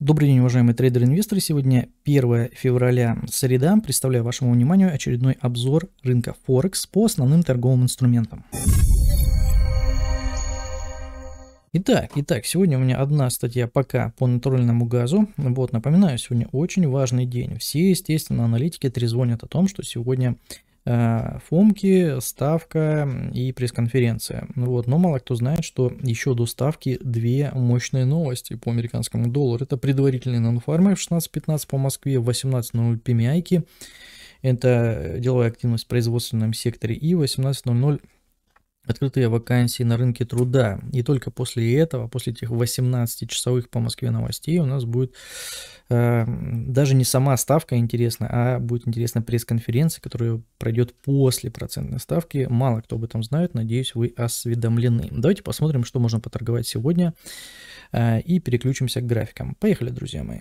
Добрый день, уважаемые трейдеры-инвесторы. Сегодня 1 февраля, среда. Представляю вашему вниманию очередной обзор рынка Форекс по основным торговым инструментам. Итак, итак, сегодня у меня одна статья пока по натуральному газу. Вот, напоминаю, сегодня очень важный день. Все, естественно, аналитики трезвонят о том, что сегодня Э, фомки, ставка и пресс-конференция. Ну вот. Но мало кто знает, что еще до ставки две мощные новости по американскому доллару. Это предварительные нонфармы в 16.15 по Москве, в 18.00 pmi Это деловая активность в производственном секторе и в 18.00 открытые вакансии на рынке труда. И только после этого, после этих 18-часовых по Москве новостей, у нас будет э, даже не сама ставка интересна, а будет интересна пресс-конференция, которая пройдет после процентной ставки. Мало кто об этом знает, надеюсь, вы осведомлены. Давайте посмотрим, что можно поторговать сегодня, э, и переключимся к графикам. Поехали, друзья мои.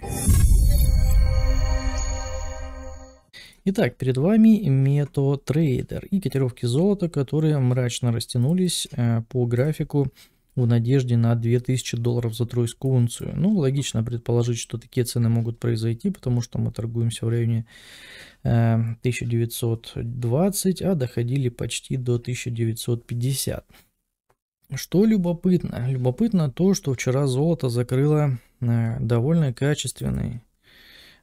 Итак, перед вами MetaTrader и котировки золота, которые мрачно растянулись э, по графику в надежде на 2000 долларов за тройскую унцию. Ну, логично предположить, что такие цены могут произойти, потому что мы торгуемся в районе 1920, э, а доходили почти до 1950. Что любопытно? Любопытно то, что вчера золото закрыло э, довольно качественный,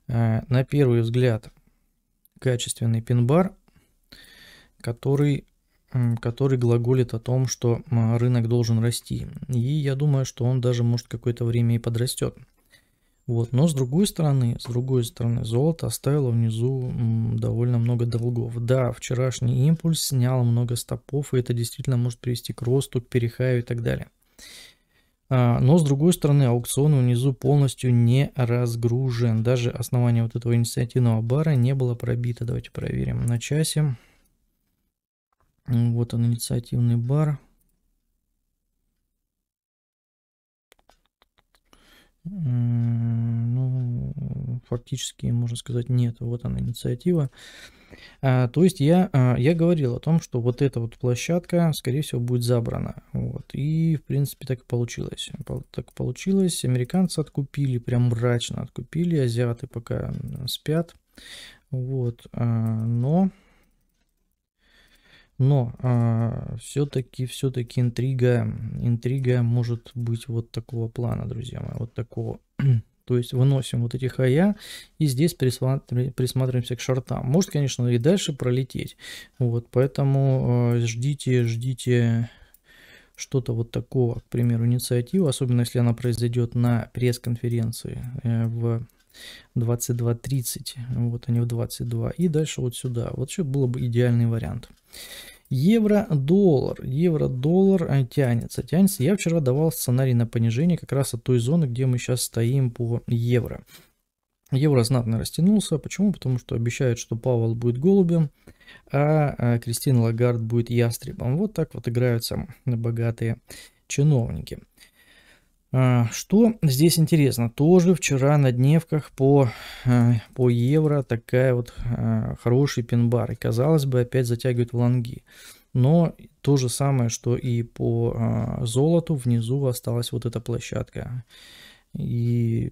на первый взгляд, качественный пин-бар, который, который глаголит о том, что рынок должен расти. И я думаю, что он даже может какое-то время и подрастет. Вот. Но с другой стороны, с другой стороны, золото оставило внизу довольно много долгов. Да, вчерашний импульс снял много стопов, и это действительно может привести к росту, к перехаю и так далее. А, но, с другой стороны, аукцион внизу полностью не разгружен. Даже основание вот этого инициативного бара не было пробито. Давайте проверим на часе. Вот он, инициативный бар. Ну, фактически, можно сказать, нет. Вот она, инициатива. А, то есть я, а, я говорил о том, что вот эта вот площадка, скорее всего, будет забрана. Вот. И, в принципе, так и получилось. Так получилось. Американцы откупили, прям мрачно откупили. Азиаты пока спят. Вот. А, но... Но э, все-таки, все-таки интрига, интрига может быть вот такого плана, друзья мои, вот такого. То есть выносим вот эти хая и здесь присматриваем, присматриваемся к шортам. Может, конечно, и дальше пролететь. Вот, поэтому э, ждите, ждите что-то вот такого, к примеру, инициативу, особенно если она произойдет на пресс-конференции э, в 22.30, вот они а в 22, и дальше вот сюда. Вот что было бы идеальный вариант. Евро-доллар. Евро-доллар э, тянется. Тянется. Я вчера давал сценарий на понижение как раз от той зоны, где мы сейчас стоим по евро. Евро знатно растянулся. Почему? Потому что обещают, что Павел будет голубем, а, а Кристина Лагард будет ястребом. Вот так вот играются богатые чиновники. А, что здесь интересно, тоже вчера на дневках по, а, по евро такая вот а, хороший пин-бар. И казалось бы, опять затягивает в лонги. Но то же самое, что и по золоту, внизу осталась вот эта площадка. И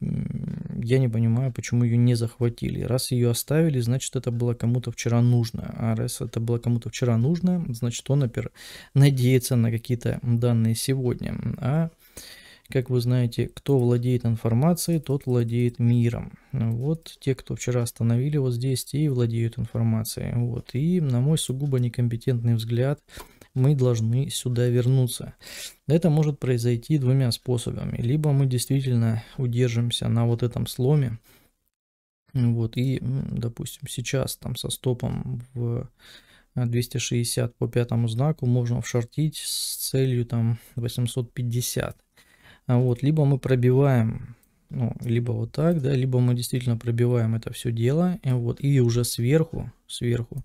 я не понимаю, почему ее не захватили. Раз ее оставили, значит, это было кому-то вчера нужно. А раз это было кому-то вчера нужно, значит, он опер... надеется на какие-то данные сегодня. А как вы знаете, кто владеет информацией, тот владеет миром. Вот те, кто вчера остановили вот здесь, те и владеют информацией. Вот. И на мой сугубо некомпетентный взгляд, мы должны сюда вернуться. Это может произойти двумя способами. Либо мы действительно удержимся на вот этом сломе, вот, и, допустим, сейчас там со стопом в 260 э, по пятому знаку можно вшортить с целью там 850. А вот, либо мы пробиваем, ну, либо вот так, да, либо мы действительно пробиваем это все дело, и вот, и уже сверху, сверху,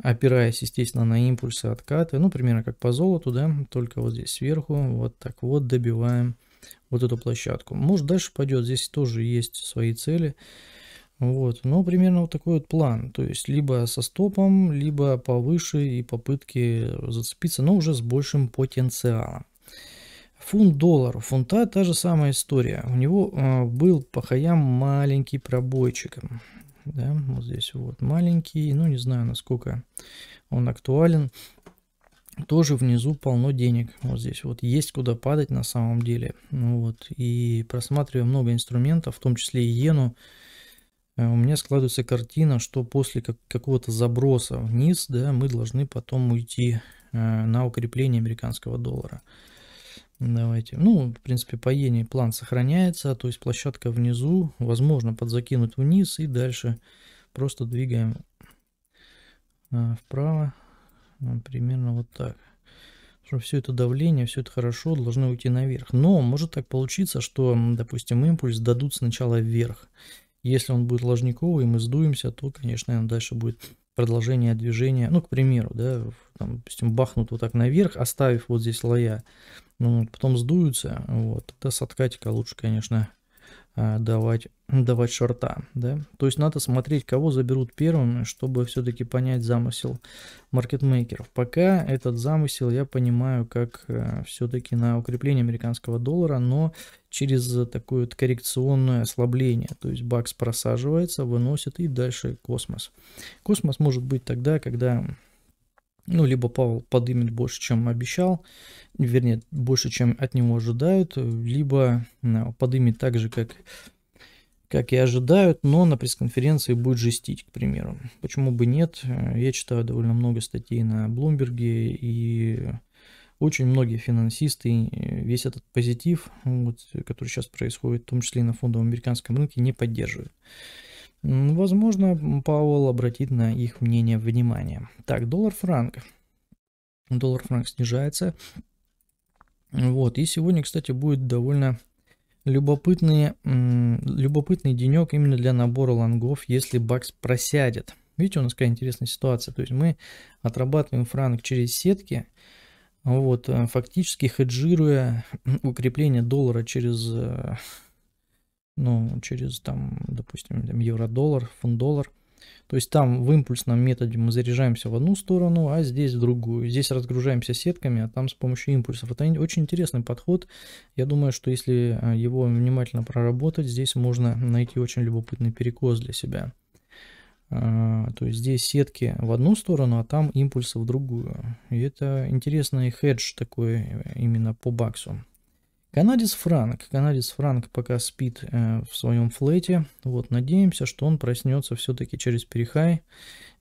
опираясь, естественно, на импульсы откаты, ну, примерно как по золоту, да, только вот здесь сверху, вот так вот добиваем вот эту площадку. Может, дальше пойдет, здесь тоже есть свои цели, вот, но примерно вот такой вот план, то есть либо со стопом, либо повыше и попытки зацепиться, но уже с большим потенциалом. Фунт доллару, фунта та же самая история. У него э, был по хаям маленький пробойчик. Да, вот здесь вот маленький, ну не знаю насколько он актуален. Тоже внизу полно денег. Вот здесь вот есть куда падать на самом деле. Ну вот. И просматривая много инструментов, в том числе и иену, э, у меня складывается картина, что после как какого-то заброса вниз, да, мы должны потом уйти э, на укрепление американского доллара. Давайте. Ну, в принципе, по план сохраняется, то есть площадка внизу, возможно, подзакинуть вниз и дальше просто двигаем а, вправо, а, примерно вот так. Что все это давление, все это хорошо, должно уйти наверх. Но может так получиться, что, допустим, импульс дадут сначала вверх. Если он будет ложниковый, мы сдуемся, то, конечно, дальше будет продолжение движения, ну, к примеру, да, там, допустим, бахнут вот так наверх, оставив вот здесь лоя, ну, потом сдуются, вот, это с лучше, конечно, а, давать, давать шорта, да. То есть надо смотреть, кого заберут первыми, чтобы все-таки понять замысел маркетмейкеров. Пока этот замысел я понимаю как э, все-таки на укрепление американского доллара, но через такое вот коррекционное ослабление. То есть бакс просаживается, выносит и дальше космос. Космос может быть тогда, когда ну, либо Павел подымет больше, чем обещал, вернее, больше, чем от него ожидают, либо э, подымет так же, как, как и ожидают, но на пресс-конференции будет жестить, к примеру. Почему бы нет? Э, я читаю довольно много статей на Блумберге, и очень многие финансисты э, весь этот позитив, вот, который сейчас происходит, в том числе и на фондовом американском рынке, не поддерживают. Возможно, Пауэлл обратит на их мнение внимание. Так, доллар-франк. Доллар-франк снижается. Вот, и сегодня, кстати, будет довольно любопытный, любопытный денек именно для набора лонгов, если бакс просядет. Видите, у нас какая интересная ситуация. То есть мы отрабатываем франк через сетки, вот, э, фактически хеджируя укрепление доллара через э, ну, через, там, допустим, там, евро-доллар, фунт-доллар. То есть там в импульсном методе мы заряжаемся в одну сторону, а здесь в другую. Здесь разгружаемся сетками, а там с помощью импульсов. Это очень интересный подход. Я думаю, что если э, его внимательно проработать, здесь можно найти очень любопытный перекос для себя. А, то есть здесь сетки в одну сторону, а там импульсы в другую. И это интересный хедж такой э, именно по баксу. Канадец Франк. Канадец Франк пока спит э, в своем флете. Вот, надеемся, что он проснется все-таки через перехай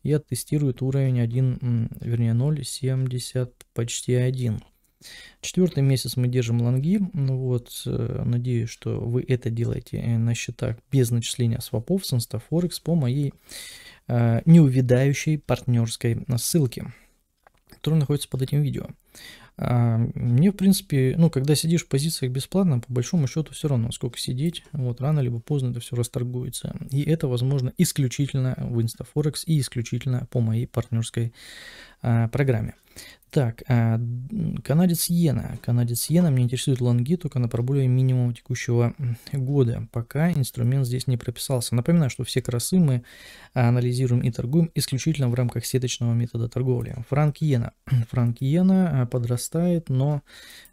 и оттестирует уровень 1, вернее 0,70, почти 1. Четвертый месяц мы держим лонги. Ну вот, э, надеюсь, что вы это делаете э, на счетах без начисления свопов с InstaForex по моей э, неувидающей партнерской ссылке, которая находится под этим видео. А, мне, в принципе, ну, когда сидишь в позициях бесплатно, по большому счету все равно, сколько сидеть, вот, рано либо поздно это все расторгуется. И это возможно исключительно в ИнстаФорекс и исключительно по моей партнерской а, программе. Так, а, канадец Йена. Канадец Йена мне интересует лонги только на пробуле минимум текущего года, пока инструмент здесь не прописался. Напоминаю, что все красы мы а, анализируем и торгуем исключительно в рамках сеточного метода торговли. Франк Йена. Франк Йена а, подрастает, но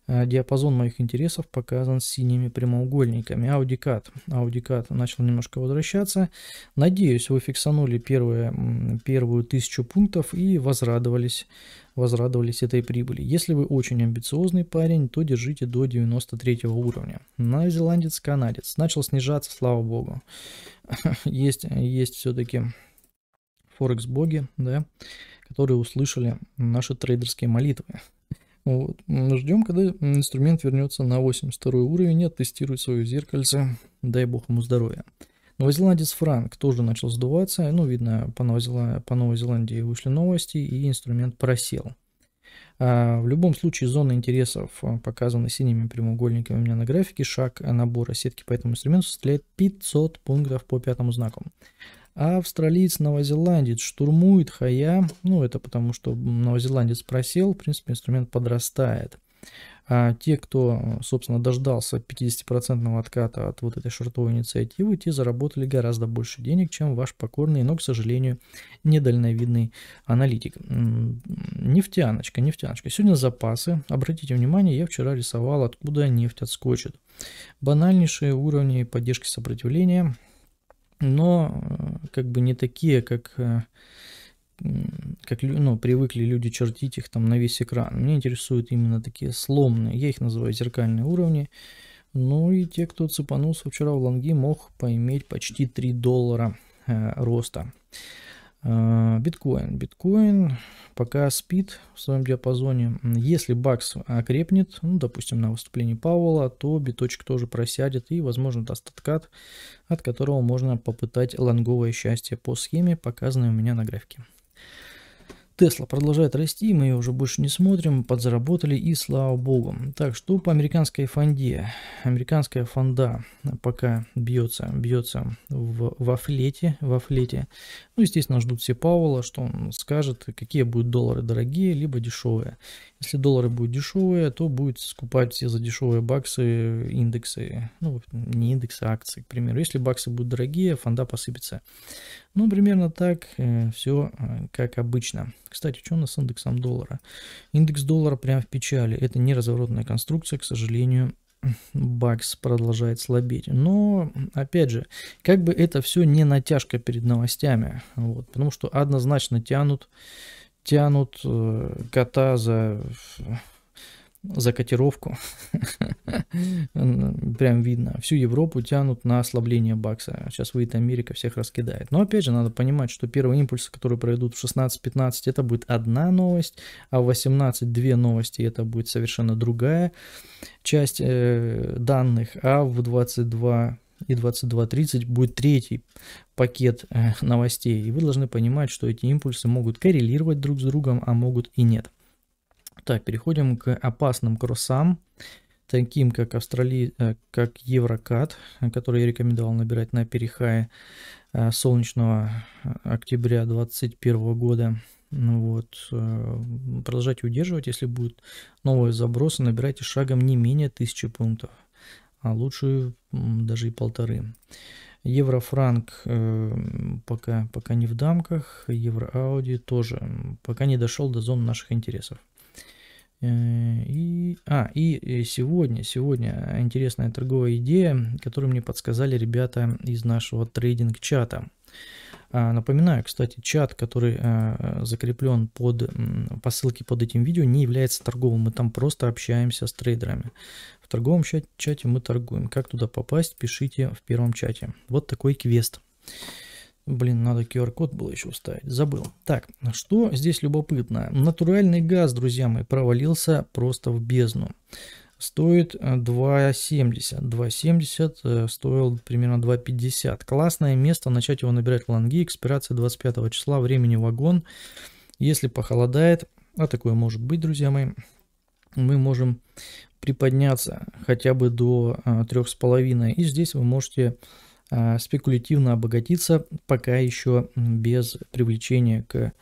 а, диапазон моих интересов показан синими прямоугольниками. Аудикат. Аудикат начал немножко возвращаться. Надеюсь, вы фиксанули первые, первую тысячу пунктов и возрадовались, возрадовались пользовались этой прибыли. Если вы очень амбициозный парень, то держите до 93 уровня. Новозеландец, канадец. Начал снижаться, слава богу. есть есть все-таки форекс-боги, да, которые услышали наши трейдерские молитвы. Вот. Ждем, когда инструмент вернется на 82 уровень и оттестирует свое зеркальце. Дай бог ему здоровья. Новозеландец Франк тоже начал сдуваться. Ну, видно, по, Новозел... по Новой Зеландии вышли новости, и инструмент просел. А, в любом случае зона интересов а, показана синими прямоугольниками у меня на графике. Шаг а, набора сетки по этому инструменту составляет 500 пунктов по пятому знаку. Австралиец, новозеландец штурмует Хая. Ну, это потому, что новозеландец просел. В принципе, инструмент подрастает. А те, кто, собственно, дождался 50% отката от вот этой шортовой инициативы, те заработали гораздо больше денег, чем ваш покорный, но, к сожалению, недальновидный аналитик. Нефтяночка, нефтяночка. Сегодня запасы. Обратите внимание, я вчера рисовал, откуда нефть отскочит. Банальнейшие уровни поддержки сопротивления, но э, как бы не такие, как э, как ну, привыкли люди чертить их там на весь экран. Меня интересуют именно такие сломные, я их называю зеркальные уровни. Ну и те, кто цепанулся вчера в лонги, мог поиметь почти 3 доллара э, роста. Э, биткоин. Биткоин пока спит в своем диапазоне. Если бакс окрепнет, ну, допустим, на выступлении Пауэлла, то биточек тоже просядет и, возможно, даст откат, от которого можно попытать лонговое счастье по схеме, показанной у меня на графике. Тесла продолжает расти, мы ее уже больше не смотрим, подзаработали и слава богу. Так, что по американской фонде? Американская фонда пока бьется, бьется в, во флете, во флете. Ну, естественно, ждут все Пауэлла, что он скажет, какие будут доллары дорогие, либо дешевые. Если доллары будут дешевые, то будет скупать все за дешевые баксы индексы, ну, не индексы, а акции, к примеру. Если баксы будут дорогие, фонда посыпется. Ну, примерно так э, все э, как обычно. Кстати, что у нас с индексом доллара? Индекс доллара прям в печали. Это не разворотная конструкция, к сожалению, бакс продолжает слабеть. Но, опять же, как бы это все не натяжка перед новостями. Вот, потому что однозначно тянут тянут э, кота за, за котировку. Прям видно. Всю Европу тянут на ослабление бакса. Сейчас выйдет Америка, всех раскидает. Но опять же, надо понимать, что первые импульсы, которые пройдут в 16-15, это будет одна новость, а в 18 две новости, это будет совершенно другая часть э, данных, а в 22 и 22.30 будет третий пакет э, новостей. И вы должны понимать, что эти импульсы могут коррелировать друг с другом, а могут и нет. Так, переходим к опасным кроссам, таким как, Австрали... Э, как Еврокат, который я рекомендовал набирать на перехае э, солнечного октября 2021 года. Ну вот. Продолжайте удерживать, если будут новые забросы, набирайте шагом не менее 1000 пунктов а лучше даже и полторы. Еврофранк э, пока, пока не в дамках, евро-ауди тоже пока не дошел до зон наших интересов. Э, и, а, и э, сегодня, сегодня интересная торговая идея, которую мне подсказали ребята из нашего трейдинг-чата. А, напоминаю, кстати, чат, который э, закреплен под, по ссылке под этим видео, не является торговым. Мы там просто общаемся с трейдерами. В торговом чате мы торгуем. Как туда попасть, пишите в первом чате. Вот такой квест. Блин, надо QR-код было еще вставить. Забыл. Так, что здесь любопытно? Натуральный газ, друзья мои, провалился просто в бездну стоит 2.70. Э, 2.70 э, стоил примерно 2.50. Классное место, начать его набирать в лонги. Экспирация 25 числа, времени вагон. Если похолодает, а такое может быть, друзья мои, мы можем приподняться хотя бы до 3,5. Э, И здесь вы можете а, спекулятивно обогатиться, пока еще без привлечения к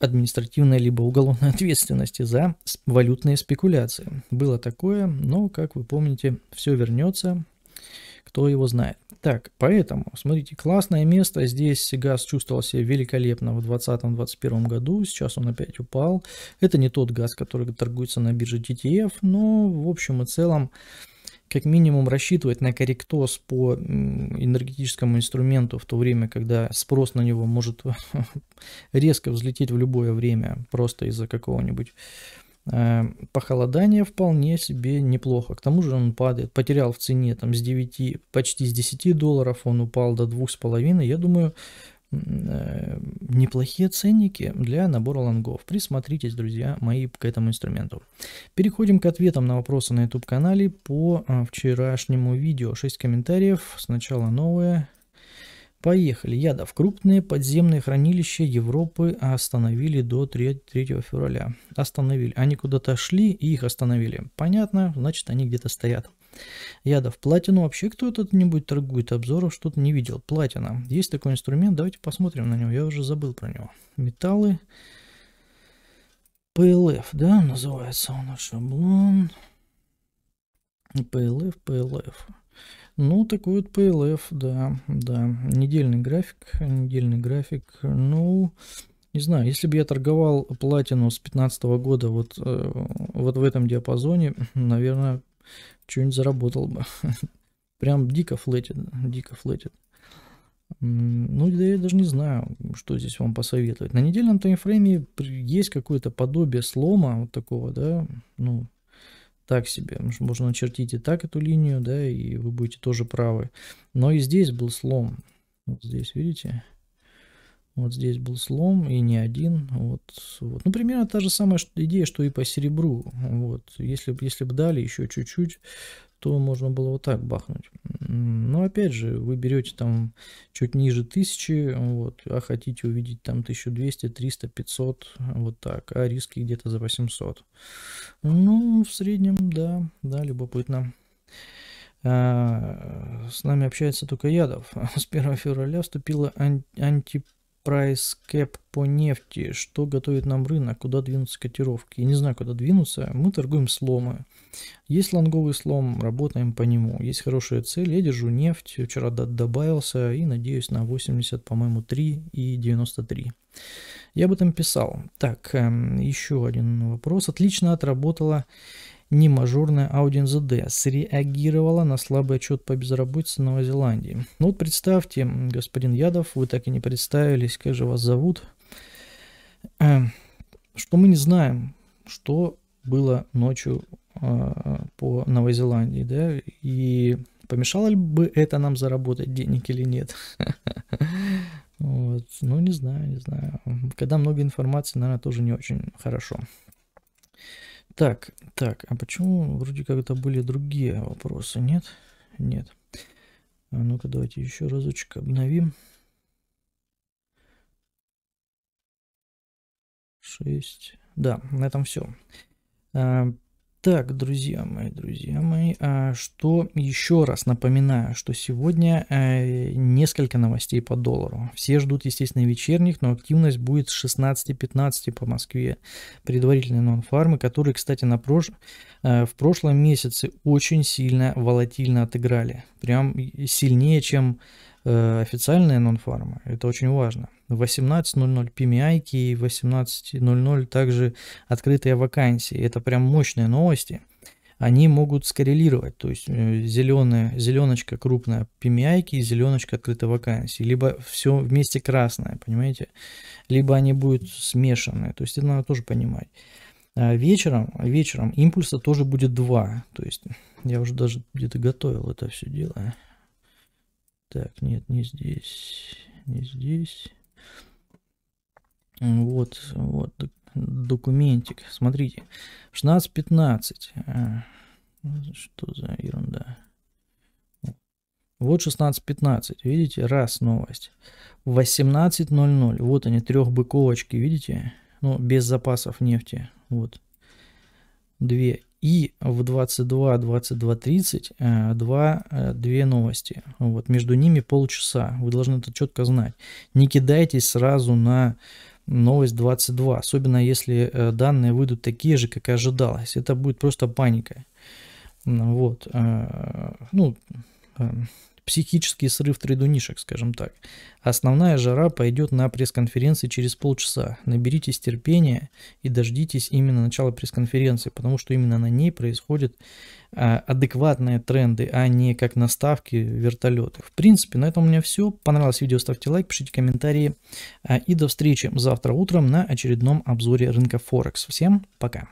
административной либо уголовной ответственности за валютные спекуляции. Было такое, но, как вы помните, все вернется, кто его знает. Так, поэтому, смотрите, классное место. Здесь газ чувствовал себя великолепно в 2020-2021 году. Сейчас он опять упал. Это не тот газ, который торгуется на бирже TTF, но в общем и целом как минимум рассчитывать на корректоз по энергетическому инструменту в то время, когда спрос на него может резко взлететь в любое время, просто из-за какого-нибудь э, похолодания вполне себе неплохо. К тому же он падает, потерял в цене там с 9, почти с 10 долларов, он упал до 2,5. Я думаю, Э, неплохие ценники для набора лонгов. Присмотритесь, друзья мои, к этому инструменту. Переходим к ответам на вопросы на YouTube-канале по э, вчерашнему видео. 6 комментариев, сначала новое. Поехали. Ядов. Крупные подземные хранилища Европы остановили до 3, 3 февраля. Остановили. Они куда-то шли и их остановили. Понятно, значит они где-то стоят. Ядов. Платину вообще кто тут нибудь торгует? Обзоров что-то не видел. Платина. Есть такой инструмент, давайте посмотрим на него. Я уже забыл про него. Металлы. PLF, да, называется он наш шаблон. PLF, PLF. Ну, такой вот PLF, да, да. Недельный график, недельный график. Ну, не знаю, если бы я торговал платину с 2015 года вот, э, вот в этом диапазоне, наверное, что-нибудь заработал бы. Прям дико флетит, дико флетит. Ну, да я даже не знаю, что здесь вам посоветовать. На недельном таймфрейме есть какое-то подобие слома вот такого, да, ну, так себе. Можно начертить и так эту линию, да, и вы будете тоже правы. Но и здесь был слом. Вот здесь, видите? Вот здесь был слом и не один. Вот, вот. Ну, примерно та же самая идея, что и по серебру. Вот. Если, б, если бы дали еще чуть-чуть, то можно было вот так бахнуть. Но опять же, вы берете там чуть ниже 1000, вот, а хотите увидеть там 1200, 300, 500, вот так, а риски где-то за 800. Ну, в среднем, да, да, любопытно. А, с нами общается только Ядов. С 1 февраля вступила анти прайс кэп по нефти, что готовит нам рынок, куда двинутся котировки. Я не знаю, куда двинуться, мы торгуем сломы. Есть лонговый слом, работаем по нему. Есть хорошая цель, я держу нефть, вчера добавился и надеюсь на 80, по-моему, 3 и 93. Я об этом писал. Так, эм, еще один вопрос. Отлично отработала немажорная Audin ZD среагировала на слабый отчет по безработице Новой Зеландии. Ну вот представьте, господин Ядов, вы так и не представились, как же вас зовут, эм, что мы не знаем, что было ночью а, по Новой Зеландии, да, и помешало ли бы это нам заработать денег или нет? Вот. Ну, не знаю, не знаю. Когда много информации, наверное, тоже не очень хорошо. Так, так, а почему вроде как это были другие вопросы, нет? Нет. А ну-ка давайте еще разочек обновим. 6. Да, на этом все. Э, Итак, друзья мои, друзья мои, а, что еще раз напоминаю, что сегодня э, несколько новостей по доллару. Все ждут, естественно, вечерних, но активность будет с 16:15 по Москве. Предварительные нон-фармы, которые, кстати, на прош... Э, в прошлом месяце очень сильно волатильно отыграли. Прям сильнее, чем Э, официальная нонфарма. Это очень важно. В 18.00 PMI и в 18.00 также открытые вакансии. Это прям мощные новости. Они могут скоррелировать, то есть э, зеленая, зеленочка крупная PMI и зеленочка открытой вакансии, либо все вместе красное, понимаете, либо они будут смешаны, то есть это надо тоже понимать. А вечером, вечером импульса тоже будет два, то есть я уже даже где-то готовил это все дело, так, нет, не здесь, не здесь. Вот, вот, документик, смотрите. 16.15. А, что за ерунда? Вот 16.15, видите, раз новость. 18.00, вот они, трехбыковочки, видите? Ну, без запасов нефти, вот. Две. И в 22-22.30 два, э, э, две новости. Вот, между ними полчаса. Вы должны это четко знать. Не кидайтесь сразу на новость 22, особенно если э, данные выйдут такие же, как и ожидалось. Это будет просто паника. Вот. Ну, психический срыв трейдунишек, скажем так. Основная жара пойдет на пресс-конференции через полчаса. Наберитесь терпения и дождитесь именно начала пресс-конференции, потому что именно на ней происходят а, адекватные тренды, а не как на ставке вертолеты. В принципе, на этом у меня все. Понравилось видео, ставьте лайк, пишите комментарии. А, и до встречи завтра утром на очередном обзоре рынка Форекс. Всем пока!